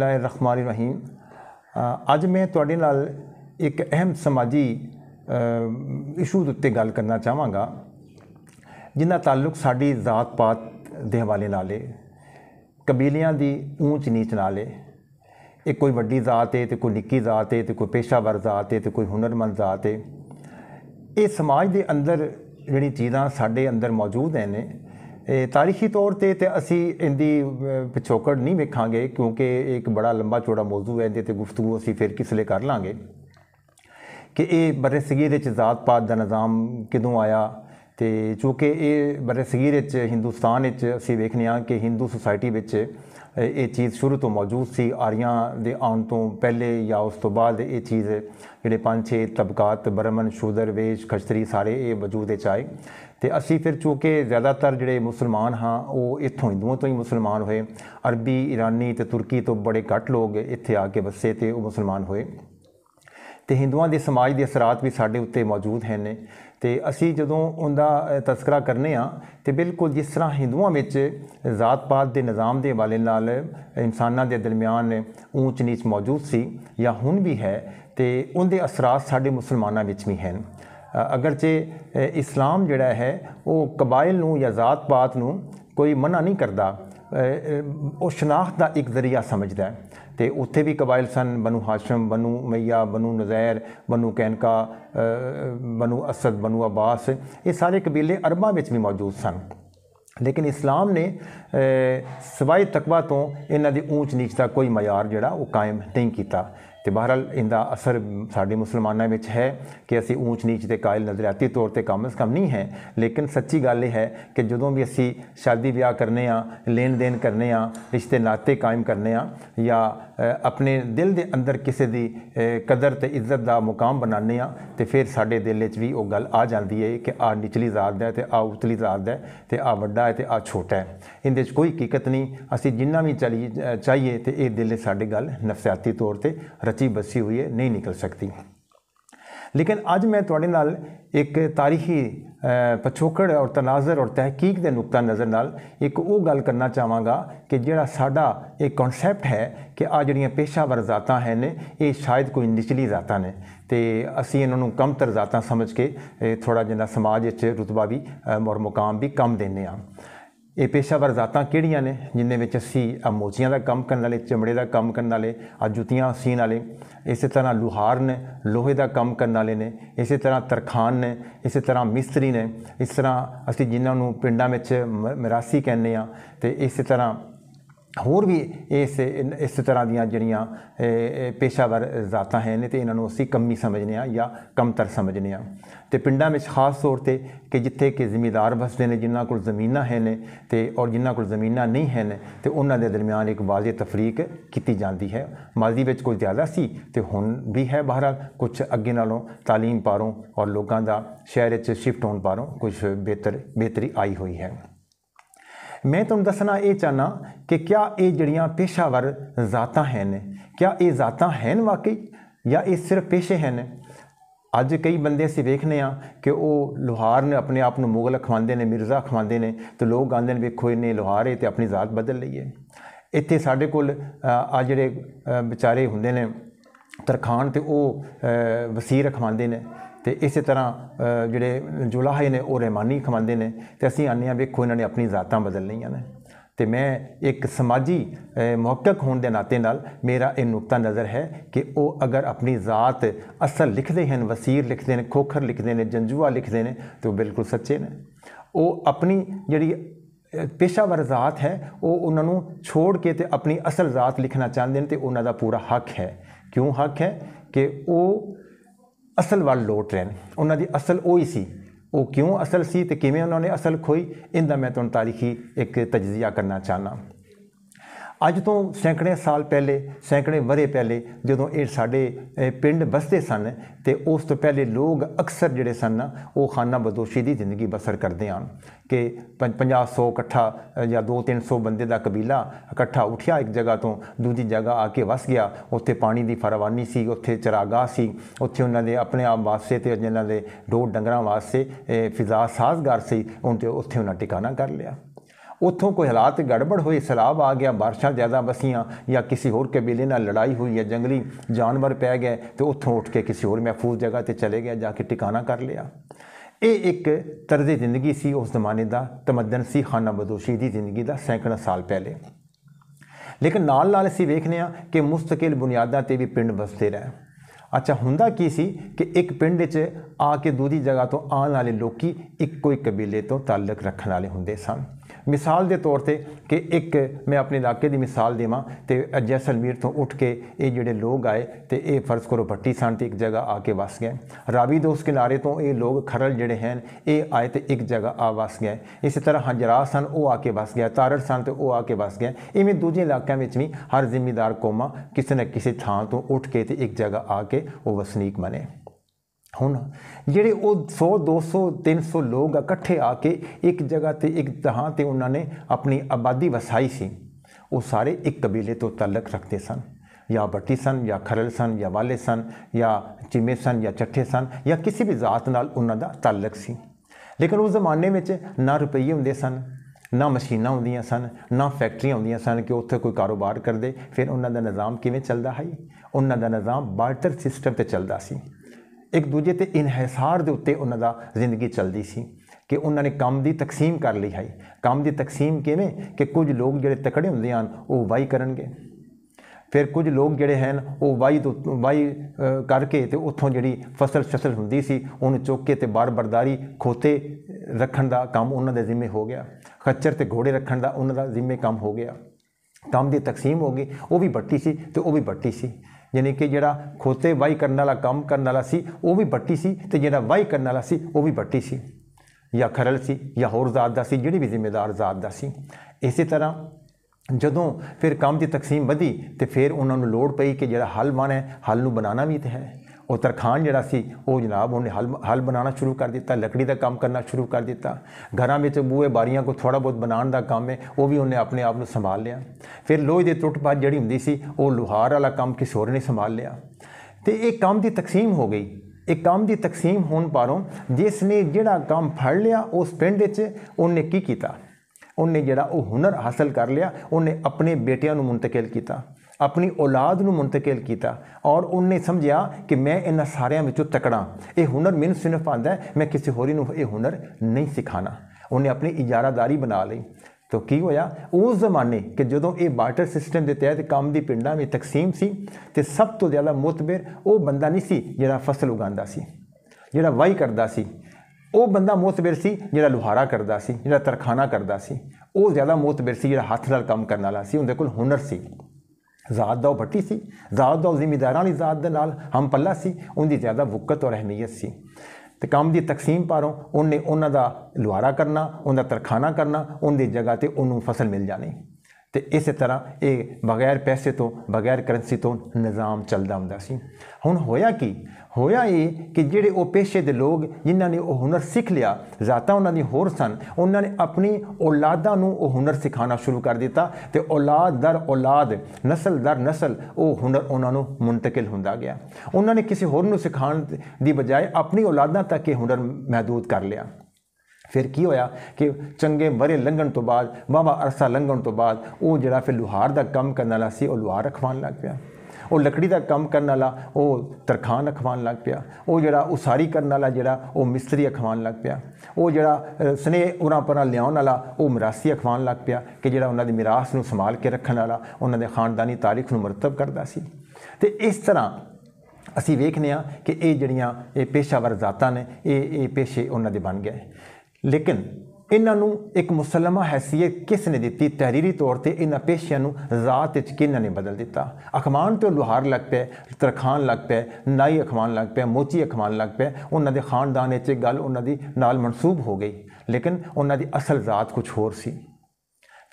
ਰਹਿਮਾਨ ਰਹੀਮ ਅੱਜ ਮੈਂ ਤੁਹਾਡੇ ਨਾਲ ਇੱਕ ਅਹਿਮ ਸਮਾਜੀ ਇਸ਼ੂ ਦੇ ਉੱਤੇ ਗੱਲ ਕਰਨਾ ਚਾਹਾਂਗਾ ਜਿੰਨਾ ਤਾਲੁਕ ਸਾਡੀ ਜ਼ਾਤ ਪਾਤ ਦੇ ਹਵਾਲੇ ਨਾਲ ਹੈ ਕਬੀਲਿਆਂ ਦੀ ਉੱਚ ਨੀਚ ਨਾਲ ਹੈ ਇਹ ਕੋਈ ਵੱਡੀ ਜ਼ਾਤ ਹੈ ਤੇ ਕੋਈ ਨਿੱਕੀ ਜ਼ਾਤ ਹੈ ਤੇ ਕੋਈ ਪੇਸ਼ਾਵਰ ਜ਼ਾਤ ਹੈ ਤੇ ਕੋਈ ਹੁਨਰਮੰਦ ਜ਼ਾਤ ਹੈ ਇਹ ਸਮਾਜ ਦੇ ਅੰਦਰ ਜਿਹੜੀ ਚੀਜ਼ਾਂ ਸਾਡੇ ਅੰਦਰ ਮੌਜੂਦ ਨੇ ਇਹ ਤਾਰੀਖੀ ਤੌਰ ਤੇ ਤੇ ਅਸੀਂ ਇੰਦੀ ਪਿਛੋਕੜ ਨਹੀਂ ਵੇਖਾਂਗੇ ਕਿਉਂਕਿ ਇੱਕ ਬੜਾ ਲੰਬਾ ਚੌੜਾ ਮੌਜੂ ਹੈ ਜਿੱਤੇ ਤੇ ਗੁਫ਼ਤਗੂ ਅਸੀਂ ਫਿਰ ਕਿਸਲੇ ਕਰ ਲਾਂਗੇ ਕਿ ਇਹ ਬਰੇ ਸਗੀਰ ਵਿੱਚ ਜ਼ਾਤ ਪਾਤ ਦਾ ਨਿਜ਼ਾਮ ਕਿਦੋਂ ਆਇਆ ਤੇ ਚੋਕੇ ਇਹ ਬਰੇ ਸਗੀਰ ਵਿੱਚ ਹਿੰਦੁਸਤਾਨ ਵਿੱਚ ਅਸੀਂ ਵੇਖਨੇ ਆ ਕਿ ਹਿੰਦੂ ਸੁਸਾਇਟੀ ਵਿੱਚ ਇਹ ਚੀਜ਼ ਸ਼ੁਰੂ ਤੋਂ ਮੌਜੂਦ ਸੀ ਆਰੀਆਂ ਦੇ ਆਉਣ ਤੋਂ ਪਹਿਲੇ ਜਾਂ ਉਸ ਤੋਂ ਬਾਅਦ ਇਹ ਚੀਜ਼ ਜਿਹੜੇ ਪੰਜ ਛੇ ਤਬਕਾਤ ਬਰਮਨ ਸ਼ੂਦਰ ਵੇਸ਼ ਖਸ਼ਤਰੀ ਸਾਰੇ ਇਹ ਵਜੂਦ ਵਿੱਚ ਆਏ ਤੇ ਅਸੀਂ ਫਿਰ ਚੁੱਕੇ ਜ਼ਿਆਦਾਤਰ ਜਿਹੜੇ ਮੁਸਲਮਾਨ ਹਾਂ ਉਹ ਇੱਥੋਂ ਹਿੰਦੂਆਂ ਤੋਂ ਹੀ ਮੁਸਲਮਾਨ ਹੋਏ ਅਰਬੀ ਇਰਾਨੀ ਤੇ ਤੁਰਕੀ ਤੋਂ ਬੜੇ ਘੱਟ ਲੋਕ ਇੱਥੇ ਆ ਕੇ ਵਸੇ ਤੇ ਉਹ ਮੁਸਲਮਾਨ ਹੋਏ ਤੇ ਹਿੰਦੂਆਂ ਦੇ ਸਮਾਜ ਦੇ ਅਸਰਾਂ ਵੀ ਸਾਡੇ ਉੱਤੇ ਮੌਜੂਦ ਹਨ ਤੇ ਅਸੀਂ ਜਦੋਂ ਉਹਦਾ ਤਸਕਰਾ ਕਰਨੇ ਆ ਤੇ ਬਿਲਕੁਲ ਜਿਸ ਤਰ੍ਹਾਂ ਹਿੰਦੂਆਂ ਵਿੱਚ ਜਾਤ-ਪਾਤ ਦੇ ਨਿਜ਼ਾਮ ਦੇ ਵਾਲੇ ਨਾਲ ਇਨਸਾਨਾਂ ਦੇ ਦਰਮਿਆਨ ਉੱਚ ਨੀਚ ਮੌਜੂਦ ਸੀ ਜਾਂ ਹੁਣ ਵੀ ਹੈ ਤੇ ਉਹਦੇ ਅਸਰਾਂ ਸਾਡੇ ਮੁਸਲਮਾਨਾਂ ਵਿੱਚ ਵੀ ਹਨ ਅਗਰਚੇ ਇਸਲਾਮ ਜਿਹੜਾ ਹੈ ਉਹ ਕਬਾਇਲ ਨੂੰ ਜਾਂ ਜਾਤ-ਪਾਤ ਨੂੰ ਕੋਈ ਮਨਾ ਨਹੀਂ ਕਰਦਾ ਉਹ ਸ਼ਨਾਖਤ ਦਾ ਇੱਕ ਜ਼ਰੀਆ ਸਮਝਦਾ ਹੈ ਤੇ ਉੱਥੇ ਵੀ ਕਬਾਇਲ ਸਨ ਬਨੂ ਹਾਸ਼ਮ ਬਨੂ ਮਈਆ ਬਨੂ ਨਜ਼ੈਰ ਬਨੂ ਕੈਨਕਾ ਬਨੂ ਅਸਦ ਬਨੂ ਅਬਾਸ ਇਹ ਸਾਰੇ ਕਬੀਲੇ ਅਰਬਾਂ ਵਿੱਚ ਵੀ ਮੌਜੂਦ ਸਨ ਲੇਕਿਨ ਇਸਲਾਮ ਨੇ ਸਵਾਈ ਤਕਵਾ ਤੋਂ ਇਹਨਾਂ ਦੀ ਉੱਚ ਨੀਚ ਦਾ ਕੋਈ ਮਿਆਰ ਜਿਹੜਾ ਉਹ ਕਾਇਮ ਨਹੀਂ ਕੀਤਾ ਤੇ ਬਹਰਲ ਇਹਦਾ ਅਸਰ ਸਾਡੇ ਮੁਸਲਮਾਨਾਂ ਵਿੱਚ ਹੈ ਕਿ ਅਸੀਂ ਊਂਚ ਨੀਚ ਦੇ ਕਾਇਲ ਨਜ਼ਰਿਆਤੀ ਤੌਰ ਤੇ ਕੰਮ ਇਸ ਕੰਮ ਨਹੀਂ ਹੈ ਲੇਕਿਨ ਸੱਚੀ ਗੱਲ ਇਹ ਹੈ ਕਿ ਜਦੋਂ ਵੀ ਅਸੀਂ ਸ਼ਾਦੀ ਵਿਆਹ ਕਰਨੇ ਆ ਲੈਣ ਦੇਣ ਕਰਨੇ ਆ ਰਿਸ਼ਤੇ ਨਾਤੇ ਕਾਇਮ ਕਰਨੇ ਆ ਜਾਂ ਆਪਣੇ ਦਿਲ ਦੇ ਅੰਦਰ ਕਿਸੇ ਦੀ ਕਦਰ ਤੇ ਇੱਜ਼ਤ ਦਾ ਮੁਕਾਮ ਬਣਾਉਂਦੇ ਆ ਤੇ ਫਿਰ ਸਾਡੇ ਦਿਲ ਵਿੱਚ ਵੀ ਉਹ ਗੱਲ ਆ ਜਾਂਦੀ ਹੈ ਕਿ ਆ ਨਿਚਲੀ ਜ਼ਾਤ ਦਾ ਤੇ ਆ ਉਤਲੀ ਜ਼ਾਤ ਦਾ ਤੇ ਆ ਵੱਡਾ ਹੈ ਤੇ ਆ ਛੋਟਾ ਹੈ ਇਹਦੇ ਵਿੱਚ ਕੋਈ ਹਕੀਕਤ ਨਹੀਂ ਅਸੀਂ ਜਿੰਨਾ ਵੀ ਚਲੀ ਚਾਹੀਏ ਤੇ ਇਹ ਦਿਲ ਸਾਡੇ ਗੱਲ ਨਫਸਿਆਤੀ ਤੌਰ ਤੇ ਰਚੀ ਬਸੀ ਹੋਈ ਹੈ ਨਹੀਂ ਨਿਕਲ ਸਕਦੀ ਲੇਕਿਨ ਅੱਜ ਮੈਂ ਤੁਹਾਡੇ ਨਾਲ ਇੱਕ ਤਾਰੀਖੀ ਪਛੋਕੜ ਔਰ ਤਨਾਜ਼ਰ ਔਰ ਤਹਿਕੀਕ ਦੇ ਨੁਕਤਾ ਨਜ਼ਰ ਨਾਲ ਇੱਕ ਉਹ ਗੱਲ ਕਰਨਾ ਚਾਹਾਂਗਾ ਕਿ ਜਿਹੜਾ ਸਾਡਾ ਇੱਕ ਕਨਸੈਪਟ ਹੈ ਕਿ ਆ ਜਿਹੜੀਆਂ ਪੇਸ਼ਾਵਰ ਜ਼ਾਤਾਂ ਹਨ ਇਹ ਸ਼ਾਇਦ ਕੋਈ ਨਿਚਲੀ ਜ਼ਾਤਾਂ ਨੇ ਤੇ ਅਸੀਂ ਇਹਨਾਂ ਨੂੰ ਕਮਤਰ ਜ਼ਾਤਾਂ ਸਮਝ ਕੇ ਥੋੜਾ ਜਿਹਾ ਸਮਾਜ ਵਿੱਚ ਰੁਤਬਾ ਵੀ ਔਰ ਮੁਕਾਮ ਵੀ ਕਮ ਦਿੰਨੇ ਆ ਇਹ ਪੇਸ਼ਾਵਰ ਜ਼ਾਤਾਂ ਕਿਹੜੀਆਂ ਨੇ ਜਿੰਨੇ ਵਿੱਚ ਅਸੀਂ ਅਮੋਜੀਆਂ ਦਾ ਕੰਮ ਕਰਨ ਵਾਲੇ ਚਮੜੇ ਦਾ ਕੰਮ ਕਰਨ ਵਾਲੇ ਆ ਜੁੱਤੀਆਂ ਸੀਨ ਵਾਲੇ ਇਸੇ ਤਰ੍ਹਾਂ ਲੁਹਾਰ ਨੇ ਲੋਹੇ ਦਾ ਕੰਮ ਕਰਨ ਵਾਲੇ ਨੇ ਇਸੇ ਤਰ੍ਹਾਂ ਤਰਖਾਨ ਨੇ ਇਸੇ ਤਰ੍ਹਾਂ ਮਿਸਤਰੀ ਨੇ ਇਸ ਤਰ੍ਹਾਂ ਅਸੀਂ ਜਿਨ੍ਹਾਂ ਨੂੰ ਪਿੰਡਾਂ ਵਿੱਚ ਮਰਾਸੀ ਕਹਿੰਦੇ ਆ ਤੇ ਇਸੇ ਤਰ੍ਹਾਂ ਹੋਰ ਵੀ ਇਸ ਇਸ ਤਰ੍ਹਾਂ ਦੀਆਂ ਜਿਹੜੀਆਂ ਪੇਸ਼ਾਵਰ ਜ਼ਾਤਾਂ ਹਨ ਤੇ ਇਹਨਾਂ ਨੂੰ ਅਸੀਂ ਕਮੀ ਸਮਝਨੇ ਆ ਜਾਂ ਕਮਤਰ ਸਮਝਨੇ ਆ ਤੇ ਪਿੰਡਾਂ ਵਿੱਚ ਖਾਸ ਤੌਰ ਤੇ ਕਿ ਜਿੱਥੇ ਕਿ ਜ਼ਿਮੀਦਾਰ ਵਸਦੇ ਨੇ ਜਿਨ੍ਹਾਂ ਕੋਲ ਜ਼ਮੀਨਾਂ ਹੈ ਨੇ ਤੇ ਔਰ ਜਿਨ੍ਹਾਂ ਕੋਲ ਜ਼ਮੀਨਾਂ ਨਹੀਂ ਹੈ ਨੇ ਤੇ ਉਹਨਾਂ ਦੇ ਦਰਮਿਆਨ ਇੱਕ ਵਾਜ਼ੇ ਤਫਰੀਕ ਕੀਤੀ ਜਾਂਦੀ ਹੈ ਮਾਜ਼ੀ ਵਿੱਚ ਕੁਝ ਜ਼ਿਆਦਾ ਸੀ ਤੇ ਹੁਣ ਵੀ ਹੈ ਬਹਰਾਲ ਕੁਝ ਅੱਗੇ ਨਾਲੋਂ تعلیم ਪਾਰੋਂ ਔਰ ਲੋਕਾਂ ਦਾ ਸ਼ਹਿਰ ਵਿੱਚ ਸ਼ਿਫਟ ਹੋਣ ਪਾਰੋਂ ਕੁਝ ਬਿਹਤਰ ਬਿਹਤਰੀ ਆਈ ਹੋਈ ਹੈ ਮੈਂ ਤੁਹਾਨੂੰ ਦੱਸਣਾ ਇਹ ਚਾਹਨਾ ਕਿ ਕਿਆ ਇਹ ਜਿਹੜੀਆਂ ਪੇਸ਼ਾਵਰ ਜ਼ਾਤਾਂ ਹਨ ਕਿਆ ਇਹ ਜ਼ਾਤਾਂ ਹਨ ਵਾਕਈ ਜਾਂ ਇਹ ਸਿਰਫ ਪੇਸ਼ੇ ਹਨ ਅੱਜ ਕਈ ਬੰਦੇ ਅਸੀਂ ਵੇਖਨੇ ਆ ਕਿ ਉਹ ਲੋਹਾਰ ਨੇ ਆਪਣੇ ਆਪ ਨੂੰ ਮੁਗਲ ਖਵਾਉਂਦੇ ਨੇ ਮਿਰਜ਼ਾ ਖਵਾਉਂਦੇ ਨੇ ਤੇ ਲੋਕ ਆਂਦੇ ਨੇ ਵੇਖੋ ਇਹਨੇ ਲੋਹਾਰੇ ਤੇ ਆਪਣੀ ਜ਼ਾਤ ਬਦਲ ਲਈ ਹੈ ਇੱਥੇ ਸਾਡੇ ਕੋਲ ਆ ਜਿਹੜੇ ਵਿਚਾਰੇ ਹੁੰਦੇ ਨੇ ਤਰਖਾਨ ਤੇ ਉਹ ਵਸੀਰ ਖਵਾਉਂਦੇ ਨੇ ਤੇ ਇਸੇ ਤਰ੍ਹਾਂ ਜਿਹੜੇ ਜੁਲਾਹੇ ਨੇ ਉਹ ਰਹਿਮਾਨੀ ਖਵਾਉਂਦੇ ਨੇ ਤੇ ਅਸੀਂ ਆਨੇ ਆ ਵੇਖੋ ਇਹਨਾਂ ਨੇ ਆਪਣੀ ਜ਼ਾਤਾਂ ਬਦਲ ਲਈਆਂ ਨੇ ਤੇ ਮੈਂ ਇੱਕ ਸਮਾਜੀ ਮੌਕਕ ਹੋਣ ਦੇ ਨਾਤੇ ਨਾਲ ਮੇਰਾ ਇਹ ਨੁਕਤਾ ਨਜ਼ਰ ਹੈ ਕਿ ਉਹ ਅਗਰ ਆਪਣੀ ਜ਼ਾਤ ਅਸਲ ਲਿਖਦੇ ਹਨ ਵਸੀਰ ਲਿਖਦੇ ਨੇ ਖੋਖਰ ਲਿਖਦੇ ਨੇ ਜੰਜੂਆ ਲਿਖਦੇ ਨੇ ਤੇ ਉਹ ਬਿਲਕੁਲ ਸੱਚੇ ਨੇ ਉਹ ਆਪਣੀ ਜਿਹੜੀ ਪੇਸ਼ਾਵਰ ਜ਼ਾਤ ਹੈ ਉਹ ਉਹਨਾਂ ਨੂੰ ਛੋੜ ਕੇ ਤੇ ਆਪਣੀ ਅਸਲ ਜ਼ਾਤ ਲਿਖਣਾ ਚਾਹੁੰਦੇ ਨੇ ਤੇ ਉਹਨਾਂ ਦਾ ਪੂਰਾ ਹੱਕ ਹੈ ਕਿਉਂ ਹੱਕ ਹੈ ਕਿ ਉਹ ਅਸਲ ਵੱਲ ਲੋਟ ਰਹੇ ਨੇ ਉਹਨਾਂ ਦੀ ਅਸਲ ਉਹ ਹੀ ਸੀ ਉਹ ਕਿਉਂ ਅਸਲ ਸੀ ਤੇ ਕਿਵੇਂ ਉਹਨਾਂ ਨੇ ਅਸਲ ਖੋਈ ਇਹਦਾ ਮੈਂ ਤੁਹਾਨੂੰ ਤਾਰੀਖੀ ਇੱਕ ਤਜਜ਼ੀਆ ਕਰਨਾ ਚਾਹਨਾ ਅੱਜ ਤੋਂ ਸੈਂਕੜੇ ਸਾਲ ਪਹਿਲੇ ਸੈਂਕੜੇ ਵਰੇ ਪਹਿਲੇ ਜਦੋਂ ਇਹ ਸਾਡੇ ਪਿੰਡ ਵਸਦੇ ਸਨ ਤੇ ਉਸ ਤੋਂ ਪਹਿਲੇ ਲੋਕ ਅਕਸਰ ਜਿਹੜੇ ਸਨ ਉਹ ਖਾਨਾ ਬਦੋਸ਼ੀ ਦੀ ਜ਼ਿੰਦਗੀ ਬਸਰ ਕਰਦੇ ਆਂ ਕਿ 50 100 ਇਕੱਠਾ ਜਾਂ 2 300 ਬੰਦੇ ਦਾ ਕਬੀਲਾ ਇਕੱਠਾ ਉਠਿਆ ਇੱਕ ਜਗ੍ਹਾ ਤੋਂ ਦੂਜੀ ਜਗ੍ਹਾ ਆ ਕੇ ਵਸ ਗਿਆ ਉੱਥੇ ਪਾਣੀ ਦੀ ਫਰਵਾਨੀ ਸੀ ਉੱਥੇ ਚਰਾਗਾ ਸੀ ਉੱਥੇ ਉਹਨਾਂ ਦੇ ਆਪਣੇ ਆਪ ਵਾਸਤੇ ਤੇ ਜਿਹਨਾਂ ਦੇ ਢੋਡ ਡੰਗਰਾਂ ਵਾਸਤੇ ਫਿਜ਼ਾ ਸਾਜ਼ਗਾਰ ਸੀ ਉਹਨਾਂ ਤੇ ਉੱਥੇ ਉਹਨਾਂ ਟਿਕਾਣਾ ਕਰ ਲਿਆ ਉੱਥੋਂ ਕੋਈ ਹਾਲਾਤ ਗੜਬੜ ਹੋਏ ਸਲਾਬ ਆ ਗਿਆ ਬਾਰਿਸ਼ਾਂ ਜ਼ਿਆਦਾ ਵਸੀਆਂ ਜਾਂ ਕਿਸੇ ਹੋਰ ਕਬੀਲੇ ਨਾਲ ਲੜਾਈ ਹੋਈ ਜਾਂ ਜੰਗਲੀ ਜਾਨਵਰ ਪੈ ਗਏ ਤੇ ਉੱਥੋਂ ਉੱਠ ਕੇ ਕਿਸੇ ਹੋਰ ਮਹਿਫੂਜ਼ ਜਗ੍ਹਾ ਤੇ ਚਲੇ ਗਿਆ ਜਾ ਕੇ ਟਿਕਾਣਾ ਕਰ ਲਿਆ ਇਹ ਇੱਕ ਤਰਜ਼ੇ ਜ਼ਿੰਦਗੀ ਸੀ ਉਸ ਜ਼ਮਾਨੇ ਦਾ ਤਮਦਨ ਸੀ ਖਾਨਾ ਬਦੋਸ਼ੀ ਦੀ ਜ਼ਿੰਦਗੀ ਦਾ ਸੈਂਕੜਾ ਸਾਲ ਪਹਿਲੇ ਲੇਕਿਨ ਨਾਲ ਨਾਲ ਅਸੀਂ ਵੇਖਨੇ ਆ ਕਿ ਮੁਸਤਕਿਲ ਬੁਨਿਆਦਾਂ ਤੇ ਵੀ ਪਿੰਡ ਵਸਦੇ ਰਹੇ ਅੱਛਾ ਹੁੰਦਾ ਕੀ ਸੀ ਕਿ ਇੱਕ ਪਿੰਡ 'ਚ ਆ ਕੇ ਦੂਜੀ ਜਗ੍ਹਾ ਤੋਂ ਆਉਣ ਵਾਲੇ ਲੋਕੀ ਇੱਕੋ ਹੀ ਕਬੀਲੇ ਤੋਂ ਤਾਲੁਕ ਰੱਖਣ ਵਾਲੇ ਹੁੰਦੇ ਸਨ ਮਿਸਾਲ ਦੇ ਤੌਰ ਤੇ ਕਿ ਇੱਕ ਮੈਂ ਆਪਣੇ ਇਲਾਕੇ ਦੀ ਮਿਸਾਲ ਦੇਵਾਂ ਤੇ ਜੈਸਲਮੀਰ ਤੋਂ ਉੱਠ ਕੇ ਇਹ ਜਿਹੜੇ ਲੋਕ ਆਏ ਤੇ ਇਹ ਫਰਜ਼ ਕਰੋ ਭੱਟੀ ਸਾਂ ਤੇ ਇੱਕ ਜਗ੍ਹਾ ਆ ਕੇ ਵਸ ਗਏ ਰਾਵੀ ਦੇ ਉਸ ਕਿਨਾਰੇ ਤੋਂ ਇਹ ਲੋਕ ਖਰਲ ਜਿਹੜੇ ਹਨ ਇਹ ਆਏ ਤੇ ਇੱਕ ਜਗ੍ਹਾ ਆ ਵਸ ਗਏ ਇਸੇ ਤਰ੍ਹਾਂ ਹੰਜਰਾ ਸਨ ਉਹ ਆ ਕੇ ਵਸ ਗਿਆ ਤਾਰੜ ਸਨ ਤੇ ਉਹ ਆ ਕੇ ਵਸ ਗਏ ਇਵੇਂ ਦੂਜੇ ਇਲਾਕਿਆਂ ਵਿੱਚ ਵੀ ਹਰ ਜ਼ਿੰਮੇਦਾਰ ਕੋਮਾ ਕਿਸੇ ਨਾ ਕਿਸੇ ਥਾਂ ਤੋਂ ਉੱਠ ਕੇ ਤੇ ਇੱਕ ਜਗ੍ਹਾ ਆ ਕੇ ਉਹ ਵਸਨੀਕ ਬਣੇ ਹੁਣ ਜਿਹੜੇ ਉਹ 100 200 300 ਲੋਕ ਇਕੱਠੇ ਆ ਕੇ ਇੱਕ ਜਗ੍ਹਾ ਤੇ ਇੱਕ ਥਾਂ ਤੇ ਉਹਨਾਂ ਨੇ ਆਪਣੀ ਆਬਾਦੀ ਵਸਾਈ ਸੀ ਉਹ ਸਾਰੇ ਇੱਕ ਕਬੀਲੇ ਤੋਂ ਤਾਲਕ ਰੱਖਦੇ ਸਨ ਜਾਂ ਬੱਟੀ ਸਨ ਜਾਂ ਖਰਲ ਸਨ ਜਾਂ ਵਾਲੇ ਸਨ ਜਾਂ ਚਿਮੇ ਸਨ ਜਾਂ ਚੱਠੇ ਸਨ ਜਾਂ ਕਿਸੇ ਵੀ ਜ਼ਾਤ ਨਾਲ ਉਹਨਾਂ ਦਾ ਤਾਲਕ ਸੀ ਲੇਕਿਨ ਉਸ ਜ਼ਮਾਨੇ ਵਿੱਚ ਨਾ ਰੁਪਈਏ ਹੁੰਦੇ ਸਨ ਨਾ ਮਸ਼ੀਨਾਂ ਹੁੰਦੀਆਂ ਸਨ ਨਾ ਫੈਕਟਰੀਆਂ ਹੁੰਦੀਆਂ ਸਨ ਕਿ ਉੱਥੇ ਕੋਈ ਕਾਰੋਬਾਰ ਕਰਦੇ ਫਿਰ ਉਹਨਾਂ ਦਾ ਨਿਜ਼ਾਮ ਕਿਵੇਂ ਚੱਲਦਾ ਹੈ ਉਹਨਾਂ ਦਾ ਨਿਜ਼ਾਮ ਬਾਰਟਰ ਸਿਸਟਮ ਤੇ ਚੱਲਦਾ ਸੀ ਇੱਕ ਦੂਜੇ ਤੇ ਇਨਹਿਸਾਰ ਦੇ ਉੱਤੇ ਉਹਨਾਂ ਦਾ ਜ਼ਿੰਦਗੀ ਚੱਲਦੀ ਸੀ ਕਿ ਉਹਨਾਂ ਨੇ ਕੰਮ ਦੀ ਤਕਸੀਮ ਕਰ ਲਈ ਹੈ ਕੰਮ ਦੀ ਤਕਸੀਮ ਕਿਵੇਂ ਕਿ ਕੁਝ ਲੋਕ ਜਿਹੜੇ ਤਕੜੇ ਹੁੰਦੇ ਹਨ ਉਹ ਵਾਈ ਕਰਨਗੇ ਫਿਰ ਕੁਝ ਲੋਕ ਜਿਹੜੇ ਹਨ ਉਹ ਵਾਈ ਵਾਈ ਕਰਕੇ ਤੇ ਉੱਥੋਂ ਜਿਹੜੀ ਫਸਲ ਫਸਲ ਹੁੰਦੀ ਸੀ ਉਹਨੂੰ ਚੁੱਕ ਕੇ ਤੇ ਬਾੜ ਬਰਦਾਰੀ ਖੋਤੇ ਰੱਖਣ ਦਾ ਕੰਮ ਉਹਨਾਂ ਦੇ ਜ਼ਿੰਮੇ ਹੋ ਗਿਆ ਖੱਚਰ ਤੇ ਘੋੜੇ ਰੱਖਣ ਦਾ ਉਹਨਾਂ ਦਾ ਜ਼ਿੰਮੇ ਕੰਮ ਹੋ ਗਿਆ ਕੰਮ ਦੀ ਤਕਸੀਮ ਹੋ ਗਈ ਉਹ ਵੀ ਬੱਟੀ ਸੀ ਤੇ ਉਹ ਵੀ ਬੱਟੀ ਸੀ ਯਾਨੀ ਕਿ ਜਿਹੜਾ ਖੋਤੇ ਵਾਈ ਕਰਨ ਵਾਲਾ ਕੰਮ ਕਰਨ ਵਾਲਾ ਸੀ ਉਹ ਵੀ ਬੱਟੀ ਸੀ ਤੇ ਜਿਹੜਾ ਵਾਈ ਕਰਨ ਵਾਲਾ ਸੀ ਉਹ ਵੀ ਬੱਟੀ ਸੀ ਜਾਂ ਖਰਲ ਸੀ ਜਾਂ ਹੋਰ ਜ਼ਾਤ ਦਾ ਸੀ ਜਿਹੜੀ ਵੀ ਜ਼ਿੰਮੇਦਾਰ ਜ਼ਾਤ ਦਾ ਸੀ ਇਸੇ ਤਰ੍ਹਾਂ ਜਦੋਂ ਫਿਰ ਕੰਮ ਦੀ ਤਕਸੀਮ ਵਧੀ ਤੇ ਫਿਰ ਉਹਨਾਂ ਨੂੰ ਲੋੜ ਪਈ ਕਿ ਜਿਹੜਾ ਹਲ ਹੱਲ ਹੈ ਹਲ ਨੂੰ ਬਣਾਉਣਾ ਵੀ ਤੇ ਹੈ ਉਹ ਤਰਖਾਨ ਜਿਹੜਾ ਸੀ ਉਹ ਜਨਾਬ ਉਹਨੇ ਹਲ ਹਲ ਬਣਾਉਣਾ ਸ਼ੁਰੂ ਕਰ ਦਿੱਤਾ ਲੱਕੜੀ ਦਾ ਕੰਮ ਕਰਨਾ ਸ਼ੁਰੂ ਕਰ ਦਿੱਤਾ ਘਰਾਂ ਵਿੱਚ ਬੂਹੇ ਬਾਰੀਆਂ ਕੋ ਥੋੜਾ ਬਹੁਤ ਬਣਾਉਣ ਦਾ ਕੰਮ ਹੈ ਉਹ ਵੀ ਉਹਨੇ ਆਪਣੇ ਆਪ ਨੂੰ ਸੰਭਾਲ ਲਿਆ ਫਿਰ ਲੋਹੇ ਦੇ ਟੁੱਟ ਟੁੱਟਪਾਟ ਜਿਹੜੀ ਹੁੰਦੀ ਸੀ ਉਹ ਲੋਹਾਰ ਵਾਲਾ ਕੰਮ ਕਿਸੇ ਹੋਰ ਨੇ ਸੰਭਾਲ ਲਿਆ ਤੇ ਇਹ ਕੰਮ ਦੀ ਤਕਸੀਮ ਹੋ ਗਈ ਇਹ ਕੰਮ ਦੀ ਤਕਸੀਮ ਹੋਣ ਪਾਰੋਂ ਜਿਸ ਨੇ ਜਿਹੜਾ ਕੰਮ ਫੜ ਲਿਆ ਉਸ ਪਿੰਡ ਵਿੱਚ ਉਹਨੇ ਕੀ ਕੀਤਾ ਉਹਨੇ ਜਿਹੜਾ ਉਹ ਹੁਨਰ ਹਾਸਲ ਕਰ ਲਿਆ ਉਹਨੇ ਆਪਣੇ ਬੇਟਿਆਂ ਨੂੰ ਮੁੰਤਕਿਲ ਕੀਤਾ ਆਪਣੀ ਔਲਾਦ ਨੂੰ ਮੁੰਤਕਿਲ ਕੀਤਾ ਔਰ ਉਹਨੇ ਸਮਝਿਆ ਕਿ ਮੈਂ ਇਹਨਾਂ ਸਾਰਿਆਂ ਵਿੱਚੋਂ ਤਕੜਾ ਇਹ ਹੁਨਰ ਮੈਨੂੰ ਸਿਰਫ ਆਂਦਾ ਮੈਂ ਕਿਸੇ ਹੋਰੀ ਨੂੰ ਇਹ ਹੁਨਰ ਨਹੀਂ ਸਿਖਾਣਾ ਉਹਨੇ ਆਪਣੀ ਇਜਾਰਾਦਾਰੀ ਬਣਾ ਲਈ ਤੋ ਕੀ ਹੋਇਆ ਉਸ ਜ਼ਮਾਨੇ ਕਿ ਜਦੋਂ ਇਹ ਬਾਰਟਰ ਸਿਸਟਮ ਦੇ ਤਹਿਤ ਕੰਮ ਦੀ ਪਿੰਡਾਂ ਵਿੱਚ ਤਕਸੀਮ ਸੀ ਤੇ ਸਭ ਤੋਂ ਜ਼ਿਆਦਾ ਮੁਤਬਰ ਉਹ ਬੰਦਾ ਨਹੀਂ ਸੀ ਜਿਹੜਾ ਫਸਲ ਉਗਾਉਂਦਾ ਸੀ ਜਿਹੜਾ ਵਾਈ ਕਰਦਾ ਸੀ ਉਹ ਬੰਦਾ ਮੁਤਬਰ ਸੀ ਜਿਹੜਾ ਲੁਹਾਰਾ ਕਰਦਾ ਸੀ ਜਿਹੜਾ ਤਰਖਾਨਾ ਕਰਦਾ ਸੀ ਉਹ ਜ਼ਿਆਦਾ ਮੁਤਬਰ ਸੀ ਜਿਹੜਾ ਹੱਥ ਨਾਲ ਕੰਮ ਕਰਨ ਵਾਲਾ ਸੀ ਉਹਦੇ ਕੋਲ ਹੁਨਰ ਸੀ ਜ਼ਾਤ ਦਾ ਉਹ ਭੱਟੀ ਸੀ ਜ਼ਾਤ ਦਾ ਜ਼ਿੰਮੇਦਾਰਾਂ ਜ਼ਿਮੀਦਾਰਾਂ ਵਾਲੀ ਜ਼ਾਤ ਦੇ ਨਾਲ ਹਮ ਪੱਲਾ ਸੀ ਉਹਦੀ ਜ਼ਿਆਦਾ ਵਕਤ ਔਰ ਅਹਿਮੀਅਤ ਸੀ ਤੇ ਕੰਮ ਦੀ ਤਕਸੀਮ ਪਾਰੋਂ ਉਹਨੇ ਉਹਨਾਂ ਦਾ ਲੁਹਾਰਾ ਕਰਨਾ ਉਹਦਾ ਤਰਖਾਨਾ ਕਰਨਾ ਉਹਦੀ ਜਗ੍ਹਾ ਤੇ ਉਹਨੂੰ ਫਸਲ ਮਿਲ ਜਾਣੀ ਤੇ ਇਸੇ ਤਰ੍ਹਾਂ ਇਹ ਬਗੈਰ ਪੈਸੇ ਤੋਂ ਬਗੈਰ ਕਰੰਸੀ ਤੋਂ ਨਿਜ਼ਾਮ ਚੱਲਦਾ ਹੁੰਦਾ ਸੀ ਹੁਣ ਹੋਇਆ ਕਿ ਹੋਇਆ ਇਹ ਕਿ ਜਿਹੜੇ ਉਹ ਪੇਸ਼ੇ ਦੇ ਲੋਕ ਜਿਨ੍ਹਾਂ ਨੇ ਉਹ ਹੁਨਰ ਸਿੱਖ ਲਿਆ ਜ਼ਾਤਾਂ ਉਹਨਾਂ ਦੀ ਹੋਰ ਸਨ ਉਹਨਾਂ ਨੇ ਆਪਣੀ ਔਲਾਦਾਂ ਨੂੰ ਉਹ ਹੁਨਰ ਸਿਖਾਉਣਾ ਸ਼ੁਰੂ ਕਰ ਦਿੱਤਾ ਤੇ ਔਲਾਦ ਦਰ ਔਲਾਦ نسل ਦਰ نسل ਉਹ ਹੁਨਰ ਉਹਨਾਂ ਨੂੰ ਮੁੰਤਕਿਲ ਹੁੰਦਾ ਗਿਆ ਉਹਨਾਂ ਨੇ ਕਿਸੇ ਹੋਰ ਨੂੰ ਸਿਖਾਉਣ ਦੀ ਬਜਾਏ ਆਪਣੀ ਔਲਾਦਾਂ ਤੱਕ ਇਹ ਹੁਨਰ ਮਹਦੂਦ ਕਰ ਲਿਆ ਫਿਰ ਕੀ ਹੋਇਆ ਕਿ ਚੰਗੇ ਬਰੇ ਲੰਘਣ ਤੋਂ ਬਾਅਦ ਬਾਬਾ ਅਰਸਾ ਲੰਘਣ ਤੋਂ ਬਾਅਦ ਉਹ ਜਿਹੜਾ ਫਿਰ ਲੋਹਾਰ ਦਾ ਕੰਮ ਕਰਨ ਵਾਲਾ ਸੀ ਉਹ ਲੋਹਾਰ ਰਖਵਾਨ ਲੱਗ ਪਿਆ ਉਹ ਲੱਕੜੀ ਦਾ ਕੰਮ ਕਰਨ ਵਾਲਾ ਉਹ ਤਰਖਾਨ ਅਖਵਾਨ ਲੱਗ ਪਿਆ ਉਹ ਜਿਹੜਾ ਉਸਾਰੀ ਕਰਨ ਵਾਲਾ ਜਿਹੜਾ ਉਹ ਮਿਸਤਰੀ ਅਖਵਾਨ ਲੱਗ ਪਿਆ ਉਹ ਜਿਹੜਾ ਸਨੇ ਉਹਨਾਂ ਪਰਾਂ ਲਿਆਉਣ ਵਾਲਾ ਉਹ ਮਰਾਸੀ ਅਖਵਾਨ ਲੱਗ ਪਿਆ ਕਿ ਜਿਹੜਾ ਉਹਨਾਂ ਦੀ ਮਿਰਾਸ ਨੂੰ ਸੰਭਾਲ ਕੇ ਰੱਖਣ ਵਾਲਾ ਉਹਨਾਂ ਦੇ ਖਾਨਦਾਨੀ ਤਾਰੀਖ ਨੂੰ ਮਰਤਬ ਕਰਦਾ ਸੀ ਤੇ ਇਸ ਤਰ੍ਹਾਂ ਅਸੀਂ ਵੇਖਨੇ ਆ ਕਿ ਇਹ ਜਿਹੜੀਆਂ ਇਹ ਪੇਸ਼ਾਵਰ ਜ਼ਾਤਾਂ ਨੇ ਇਹ ਇਹ ਪੇਸ਼ੇ ਉਹਨਾਂ ਦੇ ਬਣ ਗਏ ਲੇਕਿਨ ਇਹਨਾਂ ਨੂੰ ਇੱਕ ਮੁਸਲਮਾ ਹیثیت ਕਿਸ ਨੇ ਦਿੱਤੀ ਤਹਿਰੀਰੀ ਤੌਰ ਤੇ ਇਹਨਾਂ ਪੇਸ਼ਿਆਂ ਨੂੰ ਜ਼ਾਤ ਵਿੱਚ ਕਿਹਨਾਂ ਨੇ ਬਦਲ ਦਿੱਤਾ ਅਖਮਾਨ ਤੇ ਲੋਹਾਰ ਲੱਗ ਪਏ ਤਰਖਾਨ ਲੱਗ ਪਏ ਨਾਈ ਅਖਮਾਨ ਲੱਗ ਪਏ ਮੋਚੀ ਅਖਮਾਨ ਲੱਗ ਪਏ ਉਹਨਾਂ ਦੇ ਖਾਨਦਾਨ ਵਿੱਚ ਗੱਲ ਉਹਨਾਂ ਦੀ ਨਾਲ ਮਨਸੂਬ ਹੋ ਗਈ ਲੇਕਿਨ ਉਹਨਾਂ ਦੀ ਅਸਲ ਜ਼ਾਤ ਕੁਝ ਹੋਰ ਸੀ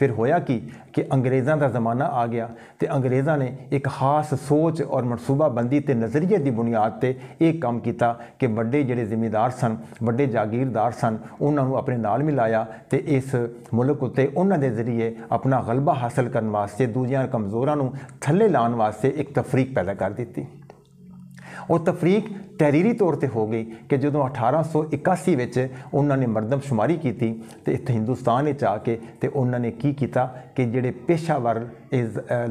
ਫਿਰ ਹੋਇਆ ਕਿ ਕਿ ਅੰਗਰੇਜ਼ਾਂ ਦਾ ਜ਼ਮਾਨਾ ਆ ਗਿਆ ਤੇ ਅੰਗਰੇਜ਼ਾਂ ਨੇ ਇੱਕ ਖਾਸ ਸੋਚ ਔਰ ਮਨਸੂਬਾਬੰਦੀ ਤੇ ਨਜ਼ਰੀਏ ਦੀ ਬੁਨਿਆਦ ਤੇ ਇਹ ਕੰਮ ਕੀਤਾ ਕਿ ਵੱਡੇ ਜਿਹੜੇ ਜ਼ਿਮੀਂਦਾਰ ਸਨ ਵੱਡੇ ਜਾਗੀਰਦਾਰ ਸਨ ਉਹਨਾਂ ਨੂੰ ਆਪਣੇ ਨਾਲ ਮਿਲਾਇਆ ਤੇ ਇਸ ਮੁਲਕ ਉੱਤੇ ਉਹਨਾਂ ਦੇ ਜ਼ਰੀਏ ਆਪਣਾ ਗਲਬਾ ਹਾਸਲ ਕਰਨ ਵਾਸਤੇ ਦੂਜਿਆਂ ਕਮਜ਼ੋਰਾਂ ਨੂੰ ਥੱਲੇ ਲਾਉਣ ਵਾਸਤੇ ਇੱਕ ਤਫਰੀਕ ਪੈਦਾ ਕਰ ਦਿੱਤੀ ਉਹ ਤਫਰੀਕ ਤਹਿਰੀਰੀ ਤੌਰ ਤੇ ਹੋ ਗਈ ਕਿ ਜਦੋਂ 1881 ਵਿੱਚ ਉਹਨਾਂ ਨੇ ਮਰਦਮ ਸ਼ੁਮਾਰੀ ਕੀਤੀ ਤੇ ਇੱਥੇ ਹਿੰਦੁਸਤਾਨ ਵਿੱਚ ਆ ਕੇ ਤੇ ਉਹਨਾਂ ਨੇ ਕੀ ਕੀਤਾ ਕਿ ਜਿਹੜੇ ਪੇਸ਼ਾਵਰ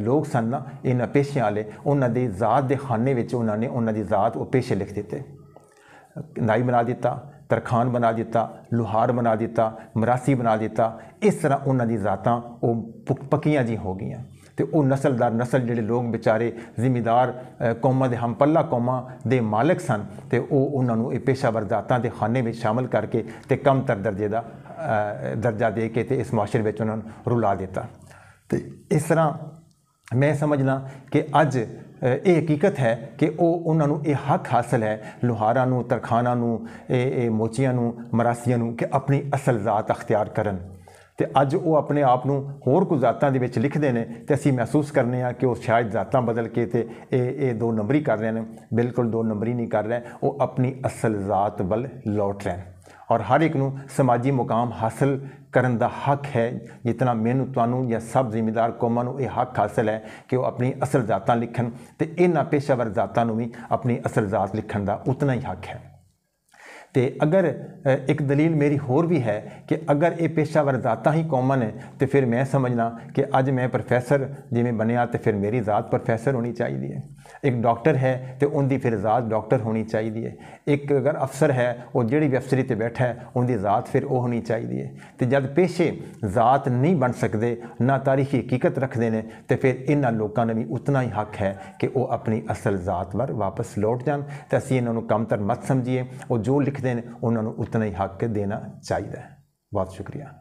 ਲੋਕ ਸਨ ਨਾ ਇਹਨਾਂ ਪੇਸ਼ਿਆਂ ਵਾਲੇ ਉਹਨਾਂ ਦੀ ਜ਼ਾਤ ਦੇ ਖਾਨੇ ਵਿੱਚ ਉਹਨਾਂ ਨੇ ਉਹਨਾਂ ਦੀ ਜ਼ਾਤ ਉਹ ਪੇਸ਼ੇ ਲਿਖ ਦਿੱਤੇ ਨਾਈ ਬਣਾ ਦਿੱਤਾ ਤਰਖਾਨ ਬਣਾ ਦਿੱਤਾ ਲੋਹਾਰ ਬਣਾ ਦਿੱਤਾ ਮਰਾਸੀ ਬਣਾ ਦਿੱਤਾ ਇਸ ਤਰ੍ਹਾਂ ਉਹਨਾਂ ਦੀ ਜ਼ਾਤਾਂ ਉਹ ਪੱਕੀਆਂ ਜੀ ਹੋ ਗਈਆਂ ਤੇ ਉਹ ਨਸਲ ਦਰ ਨਸਲ ਜਿਹੜੇ ਲੋਕ ਵਿਚਾਰੇ ਜ਼ਿੰਮੇਦਾਰ ਕੌਮਾਂ ਦੇ ਹਮਪੱਲਾ ਕੌਮਾਂ ਦੇ ਮਾਲਕ ਸਨ ਤੇ ਉਹ ਉਹਨਾਂ ਨੂੰ ਇਹ ਪੇਸ਼ਾਵਰ ਦਾਤਾਂ ਦੇ ਖਾਨੇ ਵਿੱਚ ਸ਼ਾਮਲ ਕਰਕੇ ਤੇ ਕਮਤਰ ਦਰਜੇ ਦਾ ਦਰਜਾ ਦੇ ਕੇ ਤੇ ਇਸ ਮਾਸ਼ਰ ਵਿੱਚ ਉਹਨਾਂ ਨੂੰ ਰੁਲਾ ਦਿੱਤਾ ਤੇ ਇਸ ਤਰ੍ਹਾਂ ਮੈਂ ਸਮਝਣਾ ਕਿ ਅੱਜ ਇਹ ਹਕੀਕਤ ਹੈ ਕਿ ਉਹ ਉਹਨਾਂ ਨੂੰ ਇਹ ਹੱਕ ਹਾਸਲ ਹੈ ਲੋਹਾਰਾਂ ਨੂੰ ਤਰਖਾਨਾਂ ਨੂੰ ਇਹ ਇਹ ਮੋਚੀਆਂ ਨੂੰ ਮਰਾਸੀਆਂ ਨੂੰ ਕਿ ਆਪਣੀ ਅਸਲ ਜ਼ਾਤ ਅਖਤਿਆਰ ਕਰਨ ਤੇ ਅੱਜ ਉਹ ਆਪਣੇ ਆਪ ਨੂੰ ਹੋਰ ਕੁਝ ਜ਼ਾਤਾਂ ਦੇ ਵਿੱਚ ਲਿਖਦੇ ਨੇ ਤੇ ਅਸੀਂ ਮਹਿਸੂਸ ਕਰਨੇ ਆ ਕਿ ਉਹ ਸ਼ਾਇਦ ਜ਼ਾਤਾਂ ਬਦਲ ਕੇ ਤੇ ਇਹ ਇਹ ਦੋ ਨੰਬਰੀ ਕਰ ਰਹੇ ਨੇ ਬਿਲਕੁਲ ਦੋ ਨੰਬਰੀ ਨਹੀਂ ਕਰ ਰਹੇ ਉਹ ਆਪਣੀ ਅਸਲ ਜ਼ਾਤ ਵੱਲ ਲੌਟ ਰਹੇ ਔਰ ਹਰ ਇੱਕ ਨੂੰ ਸਮਾਜੀ ਮੁਕਾਮ ਹਾਸਲ ਕਰਨ ਦਾ ਹੱਕ ਹੈ ਜਿਤਨਾ ਮੈਨੂੰ ਤੁਹਾਨੂੰ ਜਾਂ ਸਭ ਜ਼ਿੰਮੇਦਾਰ ਕੌਮਾਂ ਨੂੰ ਇਹ ਹੱਕ ਹਾਸਲ ਹੈ ਕਿ ਉਹ ਆਪਣੀ ਅਸਲ ਜ਼ਾਤਾਂ ਲਿਖਣ ਤੇ ਇਹਨਾਂ ਪੇਸ਼ਾਵਰ ਜ਼ਾਤਾਂ ਨੂੰ ਵੀ ਆਪਣੀ ਅਸਲ ਜ਼ਾਤ ਲਿਖਣ ਦਾ ਉਤਨਾ ਹੀ ਹੱਕ ਹੈ ਤੇ ਅਗਰ ਇੱਕ ਦਲੀਲ ਮੇਰੀ ਹੋਰ ਵੀ ਹੈ ਕਿ ਅਗਰ ਇਹ ਪੇਸ਼ਾਵਰ ਦਾਤਾ ਹੀ ਕਾਮਨ ਹੈ ਤੇ ਫਿਰ ਮੈਂ ਸਮਝਣਾ ਕਿ ਅੱਜ ਮੈਂ ਪ੍ਰੋਫੈਸਰ ਜਿਵੇਂ ਬਣਿਆ ਤੇ ਫਿਰ ਮੇਰੀ ਜ਼ਾਤ ਪ੍ਰੋਫੈਸਰ ਹੋਣੀ ਚਾਹੀਦੀ ਹੈ ਇੱਕ ਡਾਕਟਰ ਹੈ ਤੇ ਉਹਦੀ ਫਿਰ ਜ਼ਾਤ ਡਾਕਟਰ ਹੋਣੀ ਚਾਹੀਦੀ ਹੈ ਇੱਕ ਅਗਰ ਅਫਸਰ ਹੈ ਉਹ ਜਿਹੜੀ ਵੀ ਅਫਸਰੀ ਤੇ ਬੈਠਾ ਹੈ ਉਹਦੀ ਜ਼ਾਤ ਫਿਰ ਉਹ ਹੋਣੀ ਚਾਹੀਦੀ ਹੈ ਤੇ ਜਦ ਪੇਸ਼ੇ ਜ਼ਾਤ ਨਹੀਂ ਬਣ ਸਕਦੇ ਨਾ ਤਾਰੀਖੀ ਹਕੀਕਤ ਰੱਖਦੇ ਨੇ ਤੇ ਫਿਰ ਇਹਨਾਂ ਲੋਕਾਂ ਨੇ ਵੀ ਉਤਨਾ ਹੀ ਹੱਕ ਹੈ ਕਿ ਉਹ ਆਪਣੀ ਅਸਲ ਜ਼ਾਤ ਵਰ ਵਾਪਸ ਲੋਟ ਜਾਣ ਤੇ ਅਸੀਂ ਇਹਨਾਂ ਨੂੰ ਕਮਤਰ ਮਤ ਸਮਝੀਏ ਉਹ ਜੋ ਲਿਖ ਲਿਖਦੇ ਨੇ ਉਹਨਾਂ ਨੂੰ ਉਤਨਾ ਹੀ ਹੱਕ ਦੇਣਾ ਚਾਹੀਦਾ ਹੈ ਬਹੁਤ ਸ਼ੁਕਰੀਆ